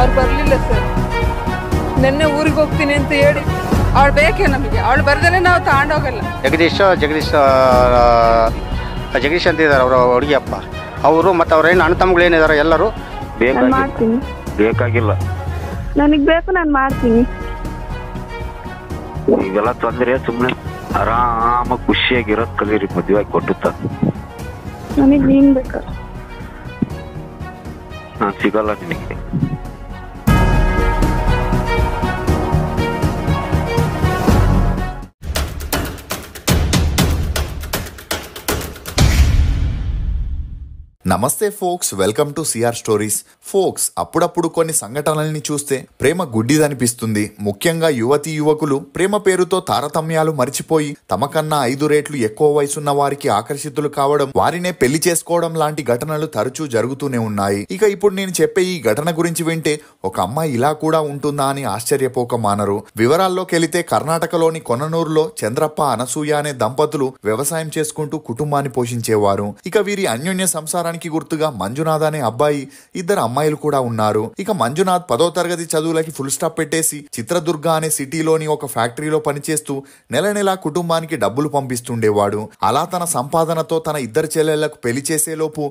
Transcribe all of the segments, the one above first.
ಅವ್ರು ಬರಲಿಲ್ಲ ಸರ್ ನೆನ್ನೆ ಊರಿಗೆ ಹೋಗ್ತೀನಿ ಅಂತ ಹೇಳಿ ಅವಳು ಬೇಕೇ ನಮಗೆ ಅವಳು ಬರ್ದೇ ನಾವು ತಗೊಂಡೋಗಲ್ಲ ಜಗದೀಶ ಜಗದೀಶ ಜಗದೀಶ್ ಅಂತ ಇದ್ದಾರೆ ಅವರ ಹುಡುಗಿ ಅಪ್ಪ ಅವರು ಮತ್ತು ಅವ್ರ ಏನು ಅಣ್ಣ ತಮ್ಮಗಳೇನಿದ್ದಾರೆ ಎಲ್ಲರೂ ನಾನು ಮಾಡ್ತೀನಿ ಬೇಕಾಗಿಲ್ಲ ನನಗೆ ಬೇಕು ನಾನು ಮಾಡ್ತೀನಿ ಇವೆಲ್ಲ ತೊಂದರೆ ಸುಮ್ಮನೆ ಆರಾಮ ಖುಷಿಯಾಗಿರೋದು ಕಲೀರಿ ಮದುವೆ ಆಗಿ ಕೊಟ್ಟು ನನಗೆ ಏನು ಬೇಕಾ ನಾನು ಸಿಗಲ್ಲ ನಿನಗೆ నమస్తే folks welcome to CR stories folks అప్పుడప్పుడు కొన్ని సంఘటనల్ని చూస్తే ప్రేమ గుడ్డిదనిపిస్తుంది ముఖ్యంగా యువతి యువకులు ప్రేమ పేరుతో తారతమ్యాలు మరిచిపోయి తమకన్నా ఐదు రేట్లు ఎక్కువ వయసున్న వారికి ఆకర్షితులు కావడం వారినే పెళ్లి చేసుకోవడం లాంటి ఘటనలు తరచూ జరుగుతూనే ఉన్నాయి ఇక ఇప్పుడు నేను చెప్పే ఈ ఘటన గురించి వింటే ఒక అమ్మాయి ఇలా కూడా ఉంటుందా అని ఆశ్చర్యపోక మానరు వివరాల్లోకి వెళితే కర్ణాటకలోని కొననూరులో చంద్రప్ప అనసూయ అనే దంపతులు వ్యవసాయం చేసుకుంటూ కుటుంబాన్ని పోషించేవారు ఇక వీరి అన్యోన్య సంసారానికి కుటుంబానికి గుర్తుగా మంజునాథ్ అనే అబ్బాయి ఇద్దరు అమ్మాయిలు కూడా ఉన్నారు ఇక మంజునాథ్ పదో తరగతి చదువులకి ఫుల్ స్టాప్ పెట్టేసి చిత్రదుర్గ అనే సిటీలోని ఒక ఫ్యాక్టరీలో పనిచేస్తూ నెల నెలా కుటుంబానికి డబ్బులు పంపిస్తుండేవాడు అలా తన సంపాదనతో తన ఇద్దరు చెల్లెళ్లకు పెళ్లి చేసేలోపు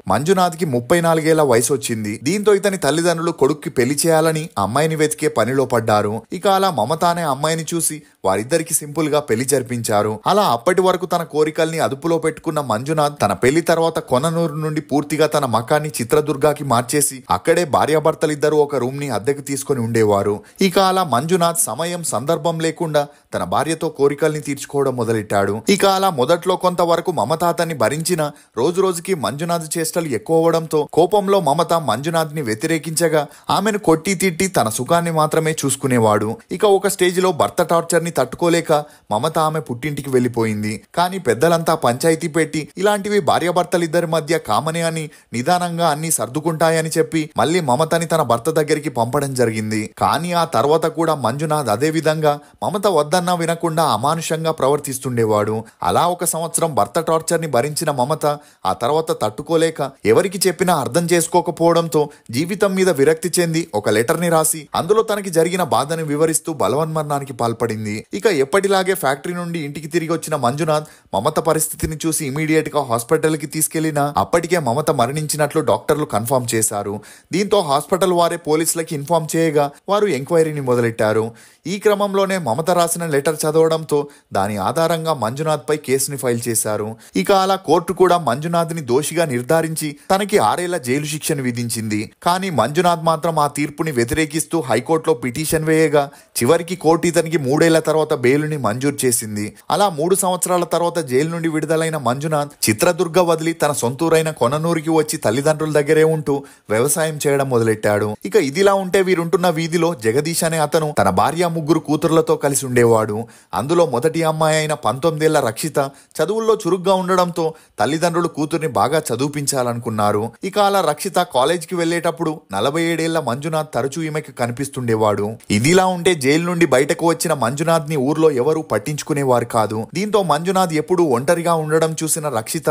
కి ముప్పై నాలుగేళ్ల వయసు వచ్చింది దీంతో ఇతని తల్లిదండ్రులు కొడుక్కి పెళ్లి చేయాలని అమ్మాయిని వెతికే పనిలో పడ్డారు ఇక అలా మమత అనే అమ్మాయిని చూసి వారిద్దరికి సింపుల్ గా పెళ్లి జరిపించారు అలా అప్పటి వరకు తన కోరికల్ని అదుపులో పెట్టుకున్న మంజునాథ్ తన పెళ్లి తర్వాత కొననూరు నుండి పూర్తి పూర్తిగా తన మకాన్ని చిత్రదుర్గాకి మార్చేసి అక్కడే భార్యాభర్తలిద్దరూ ఒక రూమ్ ని అద్దెకు తీసుకుని ఉండేవారు ఇక అలా మంజునాథ్ సమయం సందర్భం లేకుండా తన భార్యతో కోరికల్ని తీర్చుకోవడం మొదలెట్టాడు ఇక అలా మొదట్లో కొంతవరకు మమతాతని భరించిన రోజు రోజుకి మంజునాథ్ చేష్టలు ఎక్కువ కోపంలో మమత మంజునాథ్ ని వ్యతిరేకించగా ఆమెను కొట్టి తిట్టి తన సుఖాన్ని మాత్రమే చూసుకునేవాడు ఇక ఒక స్టేజ్ లో భర్త టార్చర్ ని తట్టుకోలేక మమత ఆమె పుట్టింటికి వెళ్లిపోయింది కానీ పెద్దలంతా పంచాయతీ పెట్టి ఇలాంటివి భార్యాభర్తలిద్దరి మధ్య కామనే అని నిదానంగా అన్ని సర్దుకుంటాయని చెప్పి మళ్ళీ మమతని తన భర్త దగ్గరికి పంపడం జరిగింది కానీ ఆ తర్వాత కూడా మంజునాథ్ అదే విధంగా మమత వద్దన్నా వినకుండా అమానుషంగా ప్రవర్తిస్తుండేవాడు అలా ఒక సంవత్సరం భర్త టార్చర్ ని భరించిన మమత ఆ తర్వాత తట్టుకోలేక ఎవరికి చెప్పినా అర్థం చేసుకోకపోవడంతో జీవితం మీద విరక్తి చెంది ఒక లెటర్ ని రాసి అందులో తనకి జరిగిన బాధను వివరిస్తూ బలవన్మరణానికి పాల్పడింది ఇక ఎప్పటిలాగే ఫ్యాక్టరీ నుండి ఇంటికి తిరిగి వచ్చిన మంజునాథ్ మమత పరిస్థితిని చూసి ఇమీడియట్ గా హాస్పిటల్ కి తీసుకెళ్లిన అప్పటికే మమత తర్వాత మరణించినట్లు డాక్టర్లు కన్ఫర్మ్ చేశారు దీంతో హాస్పిటల్ వారే పోలీసులకి ఇన్ఫామ్ చేయగా వారు ఎంక్వైరీని మొదలెట్టారు ఈ క్రమంలోనే మమత రాసిన లెటర్ చదవడంతో దాని ఆధారంగా మంజునాథ్పై కేసుని ఫైల్ చేశారు ఇక అలా కోర్టు కూడా మంజునాథ్ని దోషిగా నిర్ధారించి తనకి ఆరేళ్ల జైలు శిక్షను విధించింది కానీ మంజునాథ్ మాత్రం ఆ తీర్పుని వ్యతిరేకిస్తూ హైకోర్టులో పిటిషన్ వేయగా చివరికి కోర్టు ఇతనికి మూడేళ్ల తర్వాత బెయిల్ని మంజూరు చేసింది అలా మూడు సంవత్సరాల తర్వాత జైలు నుండి విడుదలైన మంజునాథ్ చిత్రదుర్గ వదిలి తన సొంతూరైన కొననూరు ఊరికి వచ్చి తల్లిదండ్రుల దగ్గరే ఉంటూ వ్యవసాయం చేయడం మొదలెట్టాడు ఇక ఇదిలా ఉంటే వీరుంటున్న వీధిలో జగదీష్ అనే అతను తన భార్య ముగ్గురు కూతురులతో కలిసి ఉండేవాడు అందులో మొదటి అమ్మాయి అయిన పంతొమ్మిదేళ్ల రక్షిత చదువుల్లో చురుగ్గా ఉండడంతో తల్లిదండ్రులు కూతుర్ని బాగా చదువుపించాలనుకున్నారు ఇక అలా రక్షిత కాలేజీకి వెళ్లేటప్పుడు నలభై ఏడేళ్ల మంజునాథ్ తరచూ ఈమెకి కనిపిస్తుండేవాడు ఇదిలా ఉంటే జైలు నుండి బయటకు వచ్చిన మంజునాథ్ ని ఊర్లో ఎవరూ పట్టించుకునేవారు కాదు దీంతో మంజునాథ్ ఎప్పుడూ ఒంటరిగా ఉండడం చూసిన రక్షిత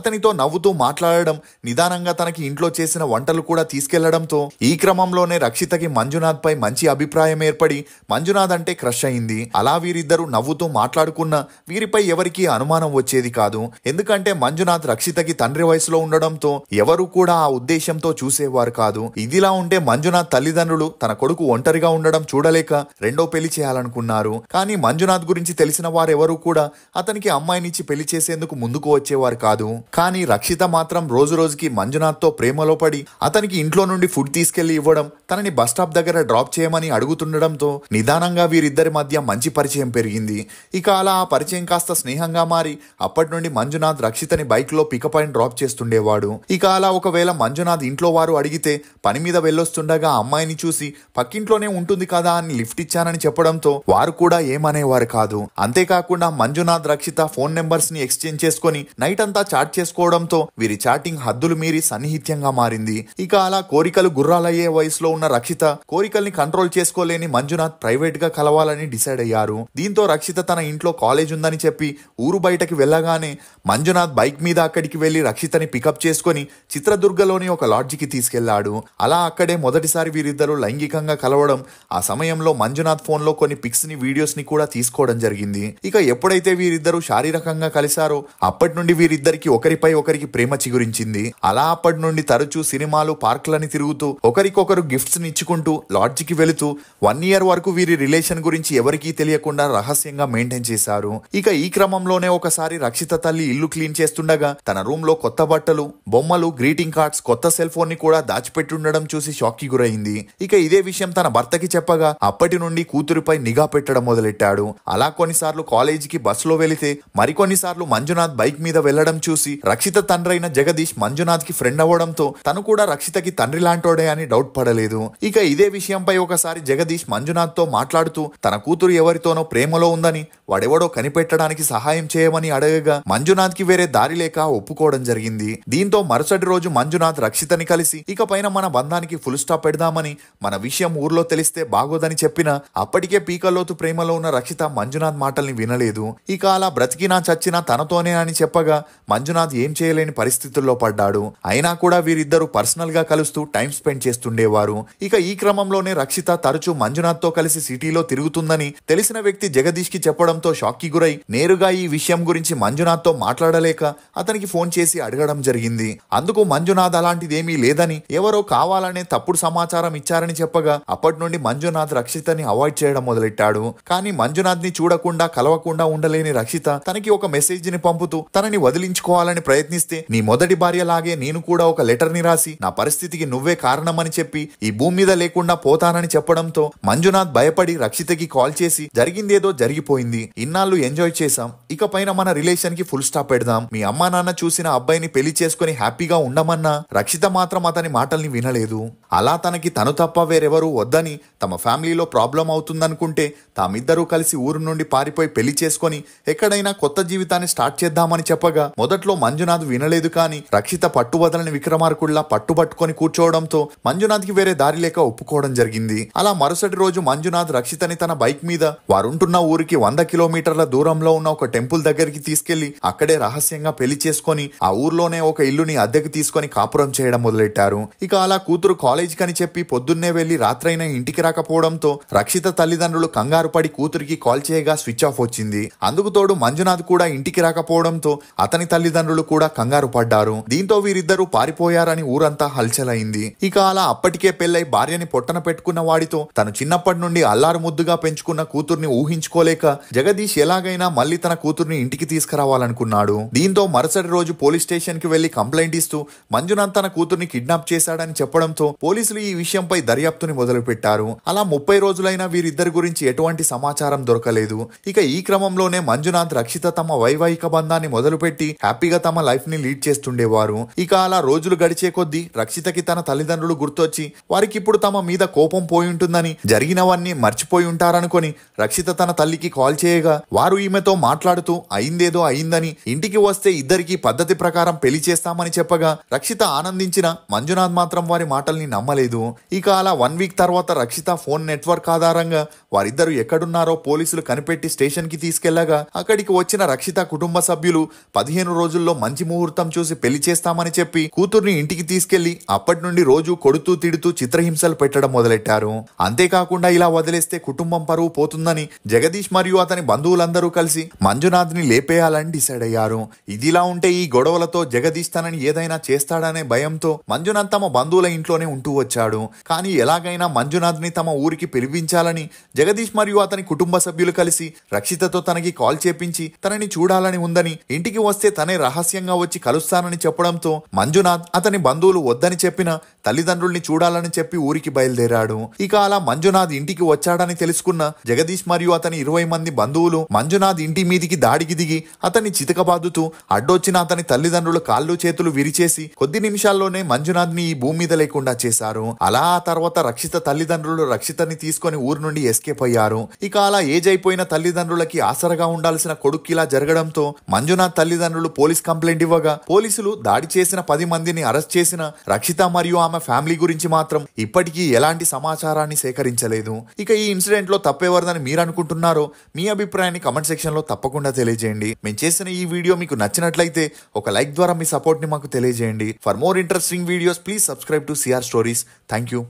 అతనితో నవ్వుతూ మాట్లాడడం నిదానంగా తనకి ఇంట్లో చేసిన వంటలు కూడా తీసుకెళ్లడంతో ఈ క్రమంలోనే రక్షితకి మంజునాథ్ పై మంచి అభిప్రాయం ఏర్పడి మంజునాథ్ అంటే క్రష్ అయింది అలా వీరిద్దరూ నవ్వుతూ మాట్లాడుకున్న వీరిపై ఎవరికి అనుమానం వచ్చేది కాదు ఎందుకంటే మంజునాథ్ రక్షితకి తండ్రి వయసులో ఉండడంతో ఎవరు కూడా ఆ ఉద్దేశంతో చూసేవారు కాదు ఇదిలా ఉంటే మంజునాథ్ తల్లిదండ్రులు తన కొడుకు ఒంటరిగా ఉండడం చూడలేక రెండో పెళ్లి చేయాలనుకున్నారు కానీ మంజునాథ్ గురించి తెలిసిన వారెవరూ కూడా అతనికి అమ్మాయినిచ్చి పెళ్లి చేసేందుకు ముందుకు వచ్చేవారు కాదు కానీ రక్షిత మాత్రం రోజు రోజుకి మంజునాథ్తో ప్రేమలో పడి అతనికి ఇంట్లో నుండి ఫుడ్ తీసుకెళ్లి ఇవ్వడం తనని బస్ స్టాప్ దగ్గర డ్రాప్ చేయమని అడుగుతుండడంతో నిదానంగా వీరిద్దరి మధ్య మంచి పరిచయం పెరిగింది ఇక అలా ఆ పరిచయం కాస్త స్నేహంగా మారి అప్పటి నుండి మంజునాథ్ రక్షితని బైక్లో పికప్ అయిన డ్రాప్ చేస్తుండేవాడు ఇక అలా ఒకవేళ మంజునాథ్ ఇంట్లో వారు అడిగితే పని మీద వెళ్ళొస్తుండగా అమ్మాయిని చూసి పక్కింట్లోనే ఉంటుంది కదా అని లిఫ్ట్ ఇచ్చానని చెప్పడంతో వారు కూడా ఏమనేవారు కాదు అంతేకాకుండా మంజునాథ్ రక్షిత ఫోన్ నెంబర్స్ ని ఎక్స్చేంజ్ చేసుకుని నైట్ అంతా చాట్ చేసుకోవడంతో వీరి చాటింగ్ హద్దులు మీరి సన్నిహిత్యంగా మారింది ఇక అలా కోరికలు గుర్రాలయ్యే వయసులో ఉన్న రక్షిత కోరికల్ని కంట్రోల్ చేసుకోలేని మంజునాథ్ ప్రైవేట్ గా కలవాలని డిసైడ్ అయ్యారు దీంతో రక్షిత తన ఇంట్లో కాలేజ్ ఉందని చెప్పి ఊరు బయటకి వెళ్ళగానే మంజునాథ్ బైక్ మీద అక్కడికి వెళ్లి రక్షితని పికప్ చేసుకుని చిత్రదుర్గలోని ఒక లాడ్జికి తీసుకెళ్లాడు అలా అక్కడే మొదటిసారి వీరిద్దరూ లైంగికంగా కలవడం ఆ సమయంలో మంజునాథ్ ఫోన్ లో కొన్ని పిక్స్ ని వీడియోస్ ని కూడా తీసుకోవడం జరిగింది ఇక ఎప్పుడైతే వీరిద్దరూ శారీరకంగా కలిశారో అప్పటి నుండి వీరిద్దరికి ఒకరిపై ఒకరికి ప్రేమ చిగురించింది జరిగింది అలా అప్పటి నుండి తరచూ సినిమాలు పార్కులని తిరుగుతూ ఒకరికొకరు గిఫ్ట్స్ ఇచ్చుకుంటూ లాడ్జికి వెళుతూ వన్ ఇయర్ వరకు వీరి రిలేషన్ గురించి ఎవరికీ తెలియకుండా రహస్యంగా మెయింటైన్ చేశారు ఇక ఈ క్రమంలోనే ఒకసారి రక్షిత తల్లి ఇల్లు క్లీన్ చేస్తుండగా తన రూమ్ లో కొత్త బట్టలు బొమ్మలు గ్రీటింగ్ కార్డ్స్ కొత్త సెల్ ఫోన్ ని కూడా దాచిపెట్టుండడం చూసి షాక్ కి గురైంది ఇక ఇదే విషయం తన భర్తకి చెప్పగా అప్పటి నుండి కూతురుపై నిఘా పెట్టడం మొదలెట్టాడు అలా కొన్నిసార్లు కాలేజీకి బస్సులో వెళితే మరికొన్నిసార్లు మంజునాథ్ బైక్ మీద వెళ్లడం చూసి రక్షిత తండ్రైన జగదీష్ మంజునాథ్ కి ఫ్రెండ్ అవ్వడంతో తను కూడా రక్షితకి తండ్రి లాంటోడే అని డౌట్ పడలేదు ఇక ఇదే విషయంపై ఒకసారి జగదీష్ మంజునాథ్ తో మాట్లాడుతూ తన కూతురు ఎవరితోనో ప్రేమలో ఉందని వాడెవడో కనిపెట్టడానికి సహాయం చేయమని అడగగా మంజునాథ్ కి వేరే దారి లేక ఒప్పుకోవడం జరిగింది దీంతో మరుసటి రోజు మంజునాథ్ రక్షితని కలిసి ఇకపైన మన బంధానికి ఫుల్ స్టాప్ పెడదామని మన విషయం ఊర్లో తెలిస్తే బాగోదని చెప్పిన అప్పటికే పీకల్లోతు ప్రేమలో ఉన్న రక్షిత మంజునాథ్ మాటల్ని వినలేదు ఇక అలా బ్రతికినా చచ్చినా తనతోనే అని చెప్పగా మంజునాథ్ ఏం చేయలేని పరిస్థితుల్లో పడ్డా ఇష్టపడ్డాడు అయినా కూడా వీరిద్దరూ పర్సనల్ గా కలుస్తూ టైం స్పెండ్ చేస్తుండేవారు ఇక ఈ క్రమంలోనే రక్షిత తరచూ మంజునాథ్ తో కలిసి సిటీలో తిరుగుతుందని తెలిసిన వ్యక్తి జగదీష్ కి చెప్పడంతో షాక్ కి గురై నేరుగా ఈ విషయం గురించి మంజునాథ్ తో మాట్లాడలేక అతనికి ఫోన్ చేసి అడగడం జరిగింది అందుకు మంజునాథ్ అలాంటిదేమీ లేదని ఎవరో కావాలనే తప్పుడు సమాచారం ఇచ్చారని చెప్పగా అప్పటి నుండి మంజునాథ్ రక్షితని అవాయిడ్ చేయడం మొదలెట్టాడు కానీ మంజునాథ్ ని చూడకుండా కలవకుండా ఉండలేని రక్షిత తనకి ఒక మెసేజ్ ని పంపుతూ తనని వదిలించుకోవాలని ప్రయత్నిస్తే నీ మొదటి భార్య భార్యలాగే నేను కూడా ఒక లెటర్ని రాసి నా పరిస్థితికి నువ్వే కారణమని చెప్పి ఈ భూమి మీద లేకుండా పోతానని చెప్పడంతో మంజునాథ్ భయపడి రక్షితకి కాల్ చేసి జరిగిందేదో జరిగిపోయింది ఇన్నాళ్ళు ఎంజాయ్ చేశాం ఇక పైన మన రిలేషన్ కి ఫుల్ స్టాప్ పెడదాం మీ అమ్మా నాన్న చూసిన అబ్బాయిని పెళ్లి చేసుకుని హ్యాపీగా ఉండమన్నా రక్షిత మాత్రం అతని మాటల్ని వినలేదు అలా తనకి తను తప్ప వేరెవరూ వద్దని తమ ఫ్యామిలీలో ప్రాబ్లం అవుతుందనుకుంటే తామిద్దరూ కలిసి ఊరు నుండి పారిపోయి పెళ్లి చేసుకొని ఎక్కడైనా కొత్త జీవితాన్ని స్టార్ట్ చేద్దామని చెప్పగా మొదట్లో మంజునాథ్ వినలేదు కానీ రక్షిత పట్టువదలని విక్రమార్కుళ్లా పట్టుబట్టుకొని కూర్చోవడంతో మంజునాథ్కి వేరే దారి లేక ఒప్పుకోవడం జరిగింది అలా మరుసటి రోజు మంజునాథ్ రక్షితని తన బైక్ మీద వారుంటున్న ఊరికి వంద కిలోమీటర్ల దూరంలో ఉన్న ఒక టెంపుల్ దగ్గరికి తీసుకెళ్లి అక్కడే రహస్యంగా పెళ్లి చేసుకుని ఆ ఊర్లోనే ఒక ఇల్లుని అద్దెకు తీసుకుని కాపురం చేయడం మొదలెట్టారు ఇక అలా కూతురు కాలేజ్ కని చెప్పి పొద్దున్నే వెళ్లి రాత్రైనా ఇంటికి రాకపోవడంతో రక్షిత తల్లిదండ్రులు కంగారు పడి కూతురికి కాల్ చేయగా స్విచ్ ఆఫ్ వచ్చింది అందుకు తోడు మంజునాథ్ కూడా ఇంటికి రాకపోవడంతో అతని తల్లిదండ్రులు కూడా కంగారు పడ్డారు దీంతో వీరిద్దరూ పారిపోయారని ఊరంతా హల్చలైంది ఇక అలా అప్పటికే పెళ్లై భార్యని పొట్టన పెట్టుకున్న వాడితో తను చిన్నప్పటి నుండి అల్లారు ముద్దుగా పెంచుకున్న కూతుర్ని ఊహించుకోలేక జగదీష్ ఎలాగైనా మళ్ళీ తన కూతుర్ని ఇంటికి తీసుకురావాలనుకున్నాడు దీంతో మరుసటి రోజు పోలీస్ స్టేషన్ కి వెళ్లి కంప్లైంట్ ఇస్తూ మంజునాథ్ తన కూతుర్ని కిడ్నాప్ చేశాడని చెప్పడంతో పోలీసులు ఈ విషయంపై దర్యాప్తుని మొదలుపెట్టారు అలా ముప్పై రోజులైనా వీరిద్దరి గురించి ఎటువంటి సమాచారం దొరకలేదు ఇక ఈ క్రమంలోనే మంజునాథ్ రక్షిత తమ వైవాహిక బంధాన్ని మొదలుపెట్టి హ్యాపీగా తమ లైఫ్ ని లీడ్ చేస్తుండేవారు ఉండేవారు ఇక అలా రోజులు గడిచే కొద్దీ రక్షితకి తన తల్లిదండ్రులు గుర్తొచ్చి వారికిప్పుడు తమ మీద కోపం పోయి ఉంటుందని జరిగినవన్నీ మర్చిపోయి ఉంటారనుకొని రక్షిత తన తల్లికి కాల్ చేయగా వారు ఈమెతో మాట్లాడుతూ అయిందేదో అయిందని ఇంటికి వస్తే ఇద్దరికి పద్ధతి ప్రకారం పెళ్లి చేస్తామని చెప్పగా రక్షిత ఆనందించిన మంజునాథ్ మాత్రం వారి మాటల్ని నమ్మలేదు ఇక అలా వన్ వీక్ తర్వాత రక్షిత ఫోన్ నెట్వర్క్ ఆధారంగా వారిద్దరు ఎక్కడున్నారో పోలీసులు కనిపెట్టి స్టేషన్ కి తీసుకెళ్లగా అక్కడికి వచ్చిన రక్షిత కుటుంబ సభ్యులు పదిహేను రోజుల్లో మంచి ముహూర్తం చూసి పెళ్లి చేసి చేస్తామని చెప్పి కూతుర్ని ఇంటికి తీసుకెళ్లి అప్పటి నుండి రోజు కొడుతూ తిడుతూ చిత్రహింసలు పెట్టడం మొదలెట్టారు అంతేకాకుండా ఇలా వదిలేస్తే కుటుంబం పరువు పోతుందని జగదీష్ మరియు అతని బంధువులందరూ కలిసి మంజునాథ్ని లేపేయాలని డిసైడ్ అయ్యారు ఇదిలా ఉంటే ఈ గొడవలతో జగదీష్ తనని ఏదైనా చేస్తాడనే భయంతో మంజునాథ్ తమ బంధువుల ఇంట్లోనే ఉంటూ వచ్చాడు కానీ ఎలాగైనా మంజునాథ్ని తమ ఊరికి పిలిపించాలని జగదీష్ మరియు అతని కుటుంబ సభ్యులు కలిసి రక్షితతో తనకి కాల్ చేపించి తనని చూడాలని ఉందని ఇంటికి వస్తే తనే రహస్యంగా వచ్చి కలుస్తానని చెప్పడం లేకపోవడంతో మంజునాథ్ అతని బంధువులు వద్దని చెప్పిన తల్లిదండ్రుల్ని చూడాలని చెప్పి ఊరికి బయలుదేరాడు ఇక అలా మంజునాథ్ ఇంటికి వచ్చాడని తెలుసుకున్న జగదీష్ మరియు అతని ఇరవై మంది బంధువులు మంజునాథ్ ఇంటి మీదికి దాడికి దిగి అతన్ని చితకబాదుతూ అడ్డొచ్చిన అతని తల్లిదండ్రులు కాళ్ళు చేతులు విరిచేసి కొద్ది నిమిషాల్లోనే మంజునాథ్ ని ఈ భూమి మీద లేకుండా చేశారు అలా ఆ తర్వాత రక్షిత తల్లిదండ్రులు రక్షితని తీసుకుని ఊరు నుండి ఎస్కేప్ అయ్యారు ఇక అలా ఏజ్ అయిపోయిన తల్లిదండ్రులకి ఆసరగా ఉండాల్సిన కొడుక్కిలా జరగడంతో మంజునాథ్ తల్లిదండ్రులు పోలీస్ కంప్లైంట్ ఇవ్వగా పోలీసులు దాడి దాడి చేసిన పది మందిని అరెస్ట్ చేసిన రక్షిత మరియు ఆమె ఫ్యామిలీ గురించి మాత్రం ఇప్పటికీ ఎలాంటి సమాచారాన్ని సేకరించలేదు ఇక ఈ ఇన్సిడెంట్ లో తప్పేవరదని మీరు అనుకుంటున్నారో మీ అభిప్రాయాన్ని కమెంట్ సెక్షన్ లో తప్పకుండా తెలియజేయండి మేము చేసిన ఈ వీడియో మీకు నచ్చినట్లయితే ఒక లైక్ ద్వారా మీ సపోర్ట్ ని మాకు తెలియజేయండి for more interesting videos please subscribe to CR stories thank you